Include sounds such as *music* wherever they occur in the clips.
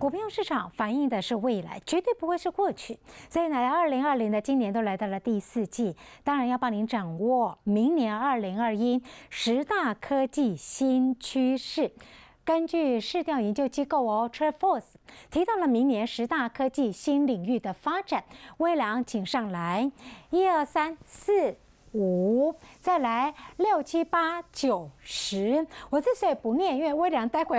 股票市场反映的是未来，绝对不会是过去。所以呢，二零二零的今年都来到了第四季，当然要帮您掌握明年二零二一十大科技新趋势。根据市调研究机构哦 t r i p Force 提到了明年十大科技新领域的发展。微良，请上来，一二三四。五，再来六七八九十，我所以不念，因为微凉待会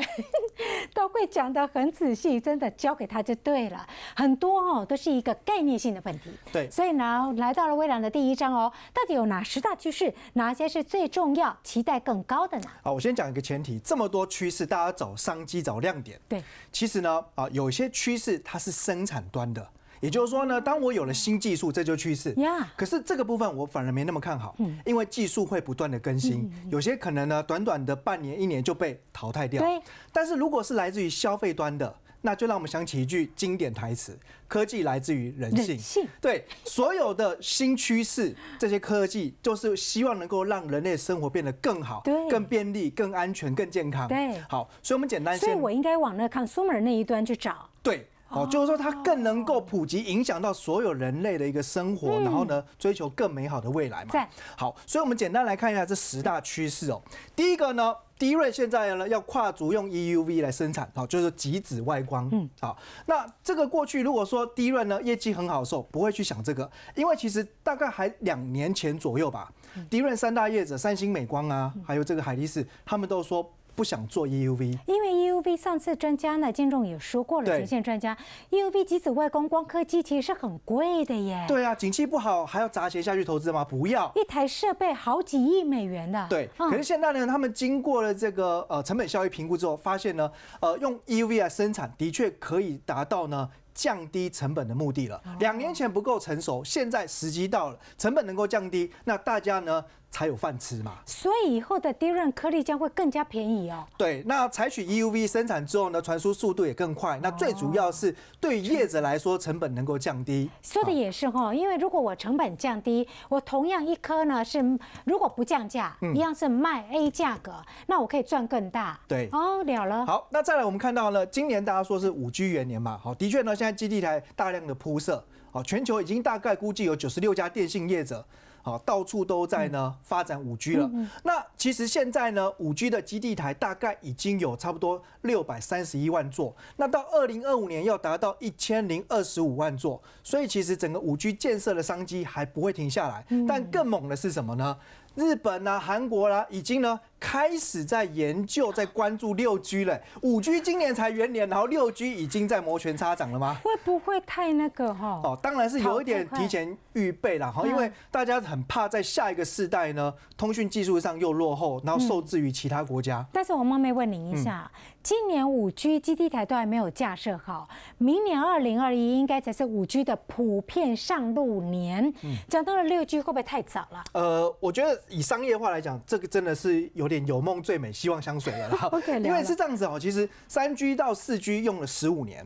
*laughs* 都会讲的很仔细，真的交给他就对了。很多哦，都是一个概念性的问题。对，所以呢，来到了微凉的第一章哦，到底有哪十大趋势，哪些是最重要、期待更高的呢？啊，我先讲一个前提，这么多趋势，大家找商机、找亮点。对，其实呢，啊，有些趋势它是生产端的。也就是说呢，当我有了新技术，这就趋势。呀，可是这个部分我反而没那么看好，因为技术会不断的更新，有些可能呢，短短的半年、一年就被淘汰掉。但是如果是来自于消费端的，那就让我们想起一句经典台词：科技来自于人性。人性。对，所有的新趋势，这些科技就是希望能够让人类生活变得更好，对，更便利、更安全、更健康。对。好，所以我们简单先。所以我应该往那 consumer 那一端去找。对。哦，就是说它更能够普及，影响到所有人类的一个生活，然后呢，追求更美好的未来嘛。好，所以我们简单来看一下这十大趋势哦。第一个呢，第一瑞现在呢要跨足用 EUV 来生产，好，就是极紫外光。嗯，好，那这个过去如果说第一瑞呢业绩很好，的时候不会去想这个，因为其实大概还两年前左右吧。第一瑞三大业者，三星、美光啊，还有这个海力士，他们都说。不想做 EUV，因为 EUV 上次专家呢，金总也说过了，前线专家 EUV 即子外光光刻机其实很贵的耶。对啊，景气不好还要砸钱下去投资吗？不要，一台设备好几亿美元的。对，可是现在呢，他们经过了这个呃成本效益评估之后，发现呢，呃用 EUV 来生产的确可以达到呢降低成本的目的了。两年前不够成熟，现在时机到了，成本能够降低，那大家呢？才有饭吃嘛，所以以后的低润颗粒将会更加便宜哦。对，那采取 EUV 生产之后呢，传输速度也更快。那最主要是对业者来说，成本能够降低。说的也是哈，因为如果我成本降低，我同样一颗呢是如果不降价，一样是卖 A 价格，那我可以赚更大。对，哦，了了。好，那再来我们看到呢，今年大家说是五 G 元年嘛，好，的确呢，现在基地台大量的铺设，好，全球已经大概估计有九十六家电信业者。好，到处都在呢，发展五 G 了。那其实现在呢，五 G 的基地台大概已经有差不多六百三十一万座。那到二零二五年要达到一千零二十五万座，所以其实整个五 G 建设的商机还不会停下来。但更猛的是什么呢？日本啦、韩国啦，已经呢。开始在研究、在关注六 G 了。五 G 今年才元年，然后六 G 已经在摩拳擦掌了吗？会不会太那个哈？哦，当然是有一点提前预备了哈，因为大家很怕在下一个世代呢，通讯技术上又落后，然后受制于其他国家。但是我冒昧问您一下，今年五 G 基地台都还没有架设好，明年二零二一应该才是五 G 的普遍上路年。讲到了六 G 会不会太早了？呃，我觉得以商业化来讲，这个真的是有。有梦最美，希望香水了哈。*laughs* 因为是这样子哦，其实三 G 到四 G 用了十五年。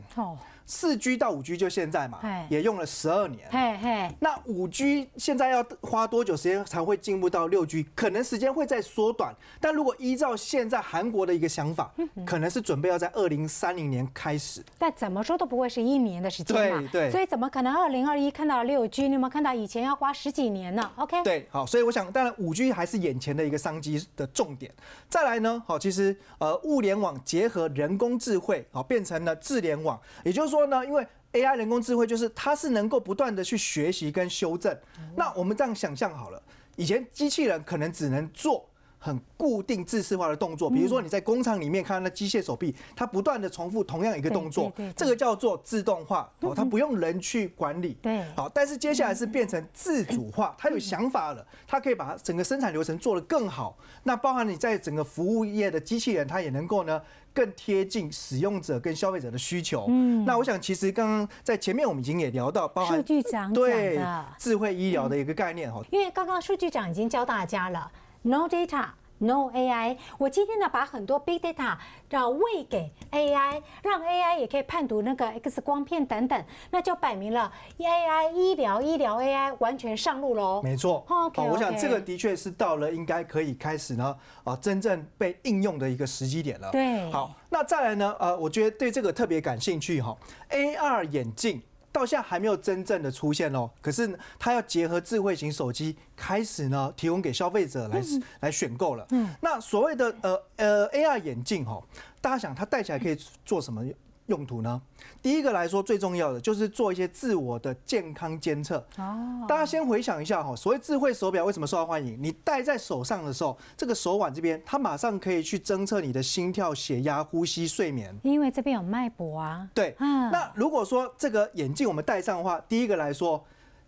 四 G 到五 G 就现在嘛，也用了十二年。嘿嘿，那五 G 现在要花多久时间才会进步到六 G？可能时间会再缩短。但如果依照现在韩国的一个想法，可能是准备要在二零三零年开始。但怎么说都不会是一年的时间嘛，对，所以怎么可能二零二一看到六 G？你有没有看到以前要花十几年呢？OK，对，好，所以我想，当然五 G 还是眼前的一个商机的重点。再来呢，好，其实呃，物联网结合人工智慧好，变成了智联网，也就是说。说呢，因为 AI 人工智慧就是它是能够不断的去学习跟修正。那我们这样想象好了，以前机器人可能只能做。很固定、自式化的动作，比如说你在工厂里面看到那机械手臂，它不断的重复同样一个动作，这个叫做自动化，哦，它不用人去管理，对，好，但是接下来是变成自主化，它有想法了，它可以把整个生产流程做得更好，那包含你在整个服务业的机器人，它也能够呢更贴近使用者跟消费者的需求。嗯，那我想其实刚刚在前面我们已经也聊到，包含数据长讲智慧医疗的一个概念，哈，因为刚刚数据长已经教大家了。No data, no AI。我今天呢，把很多 big data 让喂给 AI，让 AI 也可以判读那个 X 光片等等，那就摆明了 AI 医疗医疗 AI 完全上路喽。没错。OK。我想这个的确是到了应该可以开始呢啊，真正被应用的一个时机点了。对。好，那再来呢？呃，我觉得对这个特别感兴趣哈，AR 眼镜。到现在还没有真正的出现哦，可是它要结合智慧型手机，开始呢提供给消费者来来选购了。嗯，那所谓的呃呃 AR 眼镜哈，大家想它戴起来可以做什么？用途呢？第一个来说最重要的就是做一些自我的健康监测。哦，大家先回想一下哈，所谓智慧手表为什么受到欢迎？你戴在手上的时候，这个手腕这边，它马上可以去侦测你的心跳、血压、呼吸、睡眠。因为这边有脉搏啊。对。那如果说这个眼镜我们戴上的话，第一个来说。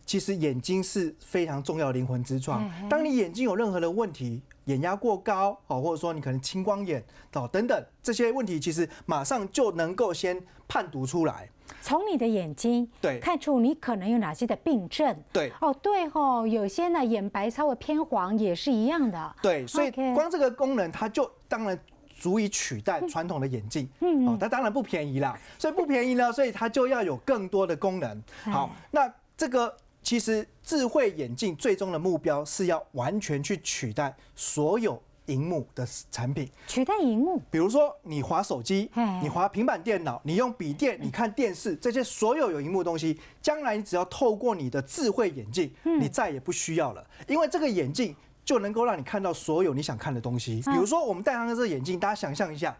其实眼睛是非常重要灵魂之窗。当你眼睛有任何的问题，眼压过高哦，或者说你可能青光眼哦等等这些问题，其实马上就能够先判读出来，从你的眼睛对看出你可能有哪些的病症对哦对哦，有些呢眼白稍微偏黄也是一样的对，所以光这个功能它就当然足以取代传统的眼镜哦，它当然不便宜啦，所以不便宜呢，所以它就要有更多的功能。好，那这个。其实，智慧眼镜最终的目标是要完全去取代所有荧幕的产品，取代荧幕。比如说，你滑手机，你滑平板电脑，你用笔电，你看电视，这些所有有荧幕的东西，将来你只要透过你的智慧眼镜，你再也不需要了，因为这个眼镜就能够让你看到所有你想看的东西。比如说，我们戴上这眼镜，大家想象一下，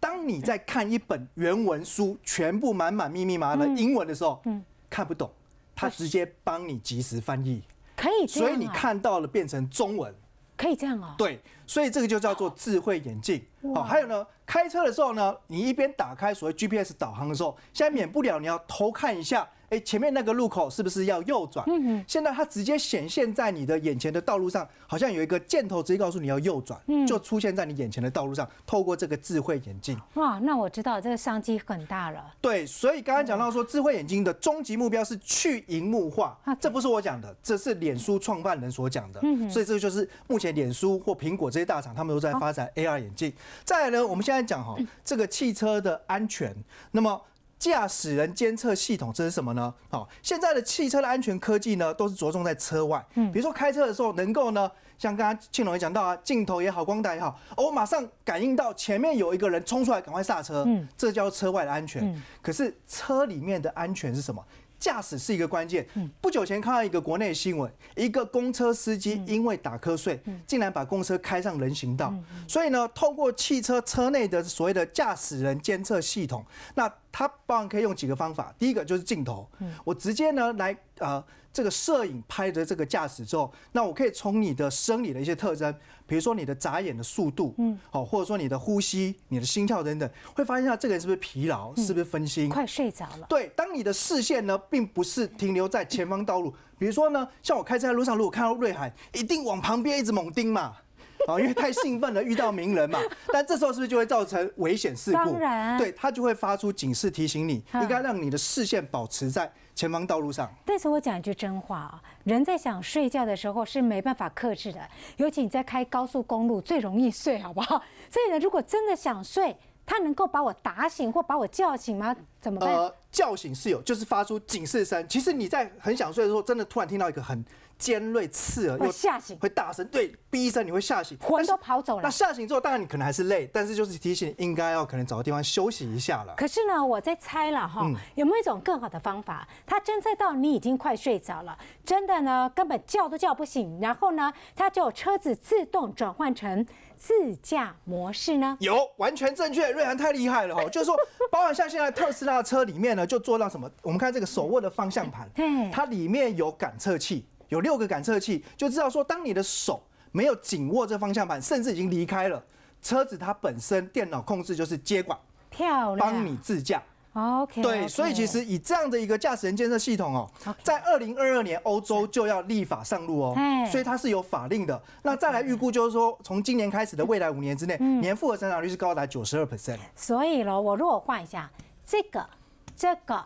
当你在看一本原文书，全部满满密密麻麻的英文的时候，嗯，看不懂。它直接帮你及时翻译，可以，所以你看到了变成中文，可以这样啊？对，所以这个就叫做智慧眼镜。哦，还有呢，开车的时候呢，你一边打开所谓 GPS 导航的时候，现在免不了你要偷看一下。哎，前面那个路口是不是要右转？嗯现在它直接显现在你的眼前的道路上，好像有一个箭头直接告诉你要右转，嗯，就出现在你眼前的道路上。透过这个智慧眼镜，哇，那我知道这个商机很大了。对，所以刚才讲到说，智慧眼镜的终极目标是去荧幕化，这不是我讲的，这是脸书创办人所讲的。嗯所以这个就是目前脸书或苹果这些大厂他们都在发展 AR 眼镜。再来呢，我们现在讲哈这个汽车的安全，那么。驾驶人监测系统，这是什么呢？好，现在的汽车的安全科技呢，都是着重在车外，比如说开车的时候能够呢，像刚刚庆龙也讲到啊，镜头也好，光带也好，我马上感应到前面有一个人冲出来，赶快刹车，嗯，这叫车外的安全。可是车里面的安全是什么？驾驶是一个关键。不久前看到一个国内新闻，一个公车司机因为打瞌睡，竟然把公车开上人行道。所以呢，透过汽车车内的所谓的驾驶人监测系统，那它当可以用几个方法。第一个就是镜头，我直接呢来啊。这个摄影拍的这个驾驶之后，那我可以从你的生理的一些特征，比如说你的眨眼的速度，嗯，好，或者说你的呼吸、你的心跳等等，会发现下这个人是不是疲劳，是不是分心，快睡着了。对，当你的视线呢，并不是停留在前方道路，比如说呢，像我开车在路上，如果看到瑞海，一定往旁边一直猛盯嘛，啊，*laughs* 因为太兴奋了，遇到名人嘛。*laughs* 但这时候是不是就会造成危险事故？当然，对，它就会发出警示提醒你，应该让你的视线保持在。前方道路上。但是我讲一句真话啊，人在想睡觉的时候是没办法克制的，尤其你在开高速公路最容易睡，好不好？*laughs* 所以呢，如果真的想睡，他能够把我打醒或把我叫醒吗？怎么办？叫醒室友就是发出警示声。其实你在很想睡的时候，真的突然听到一个很尖锐、刺耳，会吓醒，会大声对逼一声，你会吓醒，魂都跑走了。那吓醒之后，当然你可能还是累，但是就是提醒应该要可能找个地方休息一下了。可是呢，我在猜了哈，有没有一种更好的方法？它侦测到你已经快睡着了，真的呢根本叫都叫不醒，然后呢它就车子自动转换成自驾模式呢？有，完全正确，瑞涵太厉害了哈！就是说，包含像现在特斯拉车里面呢。就做到什么？我们看这个手握的方向盘，它里面有感测器，有六个感测器，就知道说，当你的手没有紧握这方向盘，甚至已经离开了，车子它本身电脑控制就是接管，漂亮，帮你自驾，OK，对，所以其实以这样的一个驾驶员监测系统哦，在二零二二年欧洲就要立法上路哦，嗯，所以它是有法令的。那再来预估就是说，从今年开始的未来五年之内，年复合增长率是高达九十二 percent。所以咯，我如果换一下这个。这个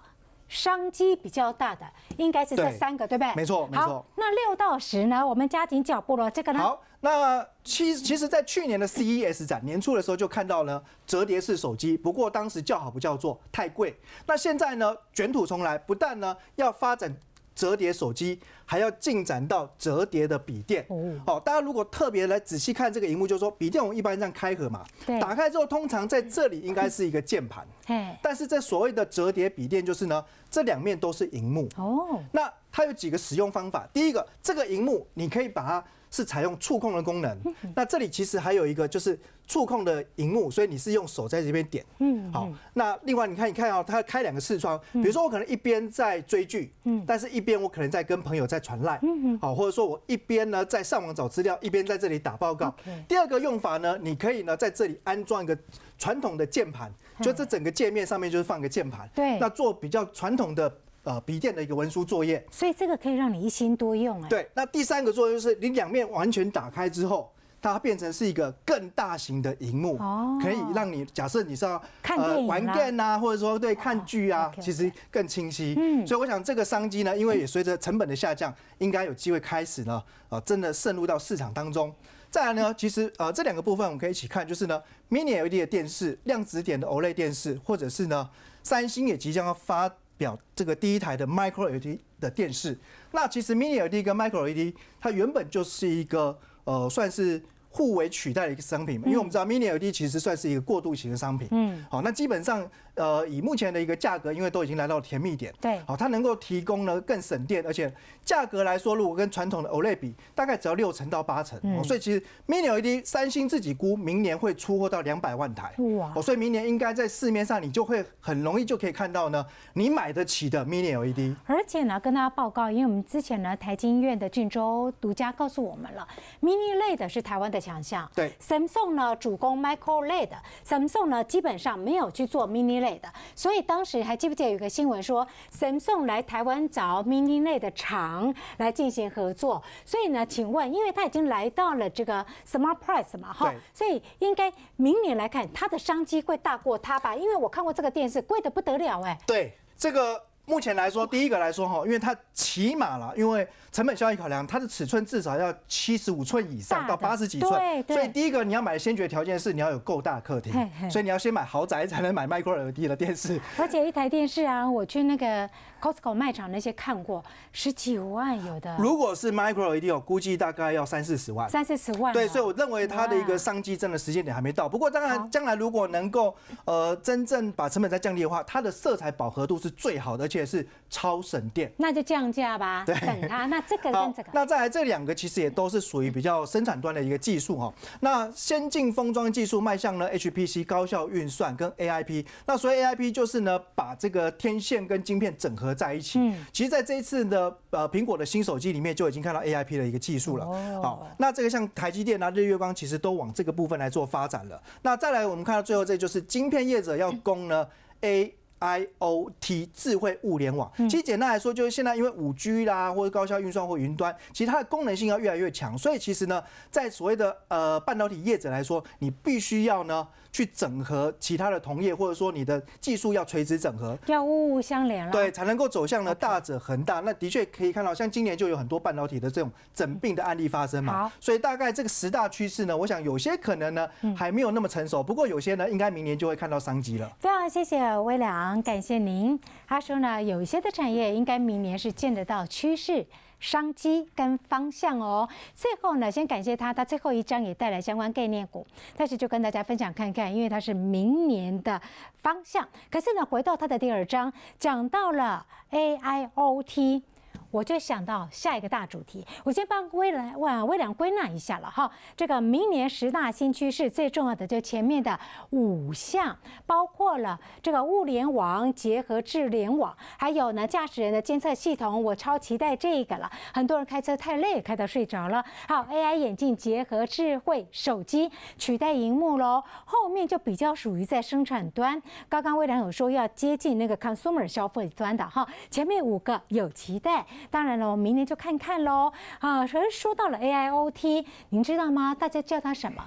商机比较大的应该是这三个，对不对？没错，没错。那六到十呢？我们加紧脚步了，这个呢？好，那其其实，在去年的 CES 展年初的时候，就看到了折叠式手机，不过当时叫好不叫座，太贵。那现在呢，卷土重来，不但呢要发展。折叠手机还要进展到折叠的笔电，哦，大家如果特别来仔细看这个荧幕，就是说笔电我们一般这样开合嘛，打开之后通常在这里应该是一个键盘，*laughs* 但是这所谓的折叠笔电就是呢，这两面都是荧幕，哦，那它有几个使用方法，第一个，这个荧幕你可以把它。是采用触控的功能，那这里其实还有一个就是触控的荧幕，所以你是用手在这边点。嗯，好。那另外你看一看啊，它开两个视窗，比如说我可能一边在追剧，嗯，但是一边我可能在跟朋友在传赖，嗯，好，或者说我一边呢在上网找资料，一边在这里打报告。第二个用法呢，你可以呢在这里安装一个传统的键盘，就这整个界面上面就是放个键盘。对，那做比较传统的。呃，笔电的一个文书作业，所以这个可以让你一心多用啊。对，那第三个作用就是，你两面完全打开之后，它变成是一个更大型的荧幕，可以让你假设你是要看电影啦，或者说对看剧啊，其实更清晰。嗯。所以我想这个商机呢，因为也随着成本的下降，应该有机会开始呢，呃，真的渗入到市场当中。再来呢，其实呃这两个部分我们可以一起看，就是呢，Mini LED 的电视、量子点的 OLED 电视，或者是呢，三星也即将要发。表这个第一台的 Micro LED 的电视，那其实 Mini LED 跟 Micro LED 它原本就是一个呃算是。互为取代的一个商品，因为我们知道 Mini LED 其实算是一个过渡型的商品。嗯，好，那基本上，呃，以目前的一个价格，因为都已经来到甜蜜点。对，好，它能够提供呢更省电，而且价格来说，如果跟传统的 OLED 比，大概只要六成到八成。嗯，所以其实 Mini LED，三星自己估明年会出货到两百万台。哇，哦，所以明年应该在市面上你就会很容易就可以看到呢，你买得起的 Mini LED。而且呢，跟大家报告，因为我们之前呢，台积院的郑州独家告诉我们了，Mini LED 是台湾的。强项。对，Samsung 呢，主攻 Micro LED。Samsung 呢，基本上没有去做 Mini LED。所以当时还记不记得有个新闻说，Samsung 来台湾找 Mini LED 的厂来进行合作。所以呢，请问，因为他已经来到了这个 s m a r t Price 嘛，哈，所以应该明年来看它的商机会大过它吧？因为我看过这个电视，贵的不得了，哎。对，这个。目前来说，第一个来说哈，因为它起码了，因为成本效益考量，它的尺寸至少要七十五寸以上到八十几寸，所以第一个你要买先决条件是你要有够大的客厅，所以你要先买豪宅才能买 Micro LED 的电视。而且一台电视啊，我去那个 Costco 卖场那些看过，十几万有的。如果是 Micro LED 我估计大概要三四十万。三四十万。对，所以我认为它的一个商机真的时间点还没到。不过当然，将来如果能够呃真正把成本再降低的话，它的色彩饱和度是最好的。也是超省电，那就降价吧。对，等它。*laughs* 那这个跟这个，那再来这两个其实也都是属于比较生产端的一个技术哈。那先进封装技术迈向呢 HPC 高效运算跟 AIP。那所以 AIP 就是呢把这个天线跟晶片整合在一起。嗯。其实在这一次的呃苹果的新手机里面就已经看到 AIP 的一个技术了。哦。好，那这个像台积电啊、日月光其实都往这个部分来做发展了。那再来我们看到最后这就是晶片业者要攻呢 A。IOT 智慧物联网，其实简单来说，就是现在因为五 G 啦，或者高效运算或云端，其实它的功能性要越来越强，所以其实呢，在所谓的呃半导体业者来说，你必须要呢去整合其他的同业，或者说你的技术要垂直整合，要物物相连了，对，才能够走向呢大者恒大。那的确可以看到，像今年就有很多半导体的这种整病的案例发生嘛。好，所以大概这个十大趋势呢，我想有些可能呢还没有那么成熟，不过有些呢应该明年就会看到商机了。非常谢谢微凉。感谢您。他说呢，有一些的产业应该明年是见得到趋势、商机跟方向哦。最后呢，先感谢他，他最后一章也带来相关概念股，但是就跟大家分享看看，因为它是明年的方向。可是呢，回到他的第二章，讲到了 AIoT。我就想到下一个大主题，我先帮薇莱、哇薇良归纳一下了哈。这个明年十大新趋势最重要的就前面的五项，包括了这个物联网结合智联网，还有呢驾驶人的监测系统，我超期待这个了。很多人开车太累，开到睡着了。还有 AI 眼镜结合智慧手机取代荧幕喽。后面就比较属于在生产端，刚刚薇良有说要接近那个 consumer 消费端的哈。前面五个有期待。当然了，我明年就看看喽啊！所以说到了 AIoT，您知道吗？大家叫它什么？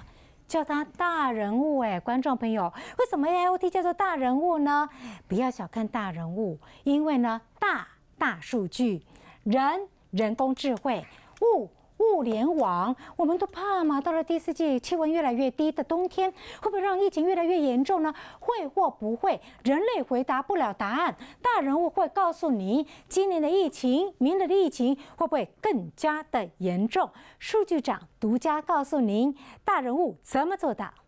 叫它大人物哎，观众朋友，为什么 AIoT 叫做大人物呢？不要小看大人物，因为呢，大大数据，人，人工智慧、物。物联网，我们都怕吗？到了第四季，气温越来越低的冬天，会不会让疫情越来越严重呢？会或不会，人类回答不了答案。大人物会告诉你，今年的疫情、明年的疫情会不会更加的严重？数据长独家告诉您，大人物怎么做到？